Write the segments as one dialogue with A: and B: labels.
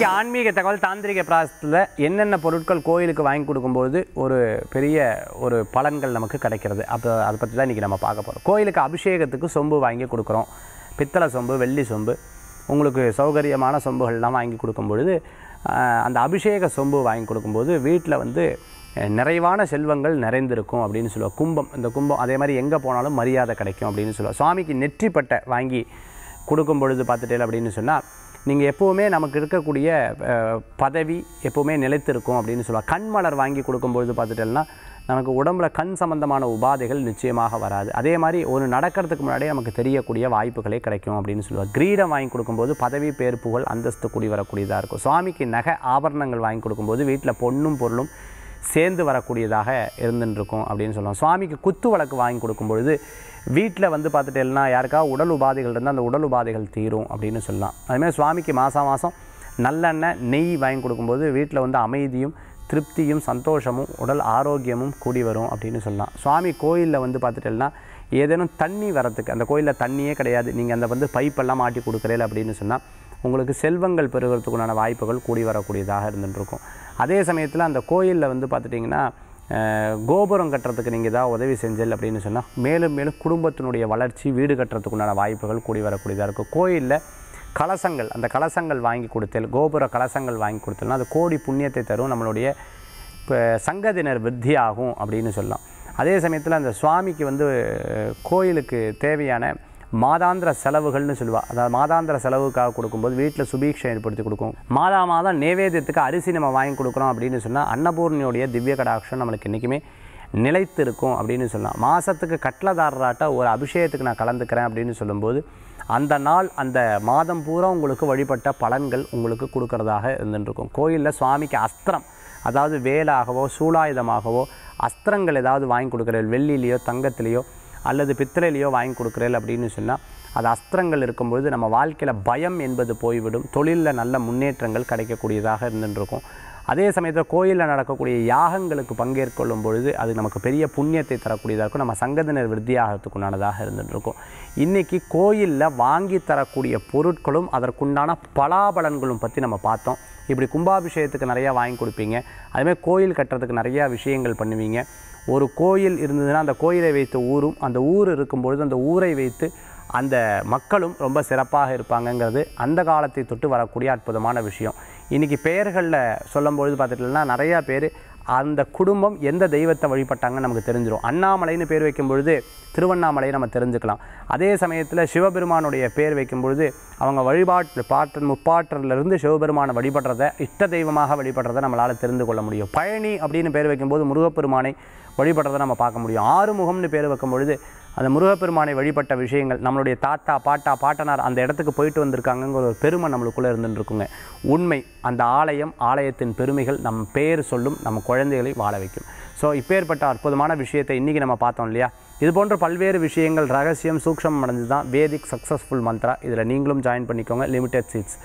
A: இன்றைக்கி ஆன்மீக தகவல் தாந்திரிக பிராசத்தில் என்னென்ன பொருட்கள் கோயிலுக்கு வாங்கி கொடுக்கும்போது ஒரு பெரிய ஒரு பலன்கள் நமக்கு கிடைக்கிறது அப்போ அதை பற்றி தான் இன்றைக்கி நம்ம பார்க்க போகிறோம் கோயிலுக்கு அபிஷேகத்துக்கு சொம்பு வாங்கி கொடுக்குறோம் பித்தளை சொம்பு வெள்ளி சொம்பு உங்களுக்கு சௌகரியமான சொம்புகள்லாம் வாங்கி கொடுக்கும் பொழுது அந்த அபிஷேக சொம்பு வாங்கி கொடுக்கும்போது வீட்டில் வந்து நிறைவான செல்வங்கள் நிறைந்திருக்கும் அப்படின்னு சொல்லுவோம் கும்பம் இந்த கும்பம் அதே மாதிரி எங்கே போனாலும் மரியாதை கிடைக்கும் அப்படின்னு சொல்லுவோம் சுவாமிக்கு நெற்றிப்பட்டை வாங்கி கொடுக்கும் பொழுது பார்த்துட்டே அப்படின்னு சொன்னால் நீங்கள் எப்போவுமே நமக்கு இருக்கக்கூடிய பதவி எப்போவுமே நிலைத்திருக்கும் அப்படின்னு சொல்லுவாள் மலர் வாங்கி கொடுக்கும்பொழுது பார்த்துட்டோம்னா நமக்கு உடம்புல கண் சம்பந்தமான உபாதைகள் நிச்சயமாக வராது அதே மாதிரி ஒரு நடக்கிறதுக்கு முன்னாடியே நமக்கு தெரியக்கூடிய வாய்ப்புகளே கிடைக்கும் அப்படின்னு சொல்லுவாள் கிரீடம் வாங்கி கொடுக்கும்போது பதவி பேர் புகழ் அந்தஸ்து கூடி வரக்கூடியதாக இருக்கும் சுவாமிக்கு நகை ஆபரணங்கள் வாங்கி கொடுக்கும்போது வீட்டில் பொண்ணும் பொருளும் சேர்ந்து வரக்கூடியதாக இருந்துருக்கும் அப்படின்னு சொல்லுவோம் சுவாமிக்கு குத்து வழக்கு வாங்கி கொடுக்கும்பொழுது வீட்டில் வந்து பார்த்துட்டேன்னா யாருக்கா உடல் உபாதைகள் இருந்தால் அந்த உடல் உபாதைகள் தீரும் அப்படின்னு சொல்லலாம் அதுமாதிரி சுவாமிக்கு மாதம் மாதம் நல்லெண்ணெய் நெய் வாங்கி கொடுக்கும்போது வீட்டில் வந்து அமைதியும் திருப்தியும் சந்தோஷமும் உடல் ஆரோக்கியமும் கூடி வரும் அப்படின்னு சொல்லலாம் சுவாமி கோயிலில் வந்து பார்த்துட்டேன்னா ஏதேனும் தண்ணி வரத்துக்கு அந்த கோயிலில் தண்ணியே கிடையாது நீங்கள் அந்த வந்து பைப்பெல்லாம் மாட்டி கொடுக்குறீல அப்படின்னு சொன்னால் உங்களுக்கு செல்வங்கள் பெறுகிறதுக்குண்டான வாய்ப்புகள் கூடி வரக்கூடியதாக இருந்துகிட்டு இருக்கும் அதே சமயத்தில் அந்த கோயிலில் வந்து பார்த்துட்டிங்கன்னா கோபுரம் கட்டுறதுக்கு நீங்கள் தான் உதவி செஞ்சல் அப்படின்னு சொன்னால் மேலும் மேலும் குடும்பத்தினுடைய வளர்ச்சி வீடு கட்டுறதுக்குண்டான வாய்ப்புகள் கூடி வரக்கூடியதாக இருக்கும் கோயிலில் கலசங்கள் அந்த கலசங்கள் வாங்கி கொடுத்தல் கோபுர கலசங்கள் வாங்கி கொடுத்தல்னா அது கோடி புண்ணியத்தை தரும் நம்மளுடைய இப்போ சங்கதினர் விருத்தி ஆகும் அப்படின்னு சொல்லலாம் அதே சமயத்தில் அந்த சுவாமிக்கு வந்து கோயிலுக்கு தேவையான மாதாந்திர செலவுகள்னு சொல்லுவா அதாவது மாதாந்திர செலவுக்காக கொடுக்கும்போது வீட்டில் சுபீட்சை ஏற்படுத்தி கொடுக்கும் மாதா மாதம் நைவேத்தியத்துக்கு அரிசி நம்ம வாங்கி கொடுக்குறோம் அப்படின்னு சொன்னால் அன்னபூர்ணியுடைய திவ்ய கடாட்சம் நம்மளுக்கு என்றைக்குமே நிலைத்திருக்கும் அப்படின்னு சொல்லலாம் மாதத்துக்கு கட்லதாரராட்ட ஒரு அபிஷேகத்துக்கு நான் கலந்துக்கிறேன் அப்படின்னு சொல்லும்போது அந்த நாள் அந்த மாதம் பூரா உங்களுக்கு வழிபட்ட பலன்கள் உங்களுக்கு கொடுக்கறதாக இருந்துருக்கும் கோயிலில் சுவாமிக்கு அஸ்திரம் அதாவது வேலாகவோ சூலாயுதமாகவோ அஸ்திரங்கள் ஏதாவது வாங்கி கொடுக்குறது வெள்ளிலேயோ தங்கத்திலேயோ அல்லது பித்தளையிலையோ வாங்கி கொடுக்குறேன் அப்படின்னு சொன்னால் அது அஸ்திரங்கள் இருக்கும்பொழுது நம்ம வாழ்க்கையில் பயம் என்பது போய்விடும் தொழிலில் நல்ல முன்னேற்றங்கள் கிடைக்கக்கூடியதாக இருந்துருக்கும் அதே சமயத்தில் கோயிலில் நடக்கக்கூடிய யாகங்களுக்கு பங்கேற்கொள்ளும் பொழுது அது நமக்கு பெரிய புண்ணியத்தை தரக்கூடியதாக இருக்கும் நம்ம சங்கத்தினர் விருத்தியாகிறதுக்கு உண்டானதாக இருந்துகிட்ருக்கும் இன்றைக்கி கோயிலில் வாங்கி தரக்கூடிய பொருட்களும் அதற்குண்டான பலாபலன்களும் பற்றி நம்ம பார்த்தோம் இப்படி கும்பாபிஷேகத்துக்கு நிறையா வாங்கி கொடுப்பீங்க அதுமாதிரி கோயில் கட்டுறதுக்கு நிறையா விஷயங்கள் பண்ணுவீங்க ஒரு கோயில் இருந்ததுன்னா அந்த கோயிலை வைத்து ஊரும் அந்த ஊர் இருக்கும்பொழுது அந்த ஊரை வைத்து அந்த மக்களும் ரொம்ப சிறப்பாக இருப்பாங்கங்கிறது அந்த காலத்தை தொட்டு வரக்கூடிய அற்புதமான விஷயம் இன்றைக்கி பெயர்களில் சொல்லும்பொழுது பார்த்துட்டோம்னா நிறையா பேர் அந்த குடும்பம் எந்த தெய்வத்தை வழிபட்டாங்கன்னு நமக்கு தெரிஞ்சிடும் அண்ணாமலைன்னு பேர் வைக்கும்பொழுது திருவண்ணாமலையை நம்ம தெரிஞ்சுக்கலாம் அதே சமயத்தில் சிவபெருமானுடைய பேர் வைக்கும்பொழுது அவங்க வழிபாட்டு பாற்றன் முப்பாற்றன்லேருந்து சிவபெருமானை வழிபடுறத இஷ்ட தெய்வமாக வழிபடுறதை நம்மளால் தெரிந்து கொள்ள முடியும் பழனி அப்படின்னு பேர் வைக்கும்போது முருகப்பெருமானை வழிபடுறதை நம்ம பார்க்க முடியும் ஆறுமுகம்னு பேர் வைக்கும் பொழுது அந்த முருகப்பெருமானை வழிபட்ட விஷயங்கள் நம்மளுடைய தாத்தா பாட்டா பாட்டனார் அந்த இடத்துக்கு போயிட்டு வந்திருக்காங்கங்கிற ஒரு பெருமை நம்மளுக்குள்ளே இருந்துருக்குங்க உண்மை அந்த ஆலயம் ஆலயத்தின் பெருமைகள் நம் பேர் சொல்லும் நம்ம குழந்தைகளை வாழ வைக்கும் ஸோ இப்பேற்பட்ட அற்புதமான விஷயத்தை இன்றைக்கி நம்ம பார்த்தோம் இல்லையா இது போன்ற பல்வேறு விஷயங்கள் ரகசியம் சூக்ஷம் அடைஞ்சு தான் வேதிக் சக்ஸஸ்ஃபுல் மந்த்ரா இதில் நீங்களும் ஜாயின் பண்ணிக்கோங்க லிமிடெட் சீட்ஸ்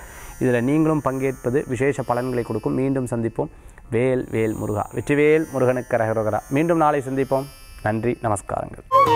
A: இதில் நீங்களும் பங்கேற்பது விசேஷ பலன்களை கொடுக்கும் மீண்டும் சந்திப்போம் வேல் வேல் முருகா வெற்றிவேல் முருகனுக்கு ரகரோகரா மீண்டும் நாளை சந்திப்போம் நன்றி நமஸ்காரங்கள்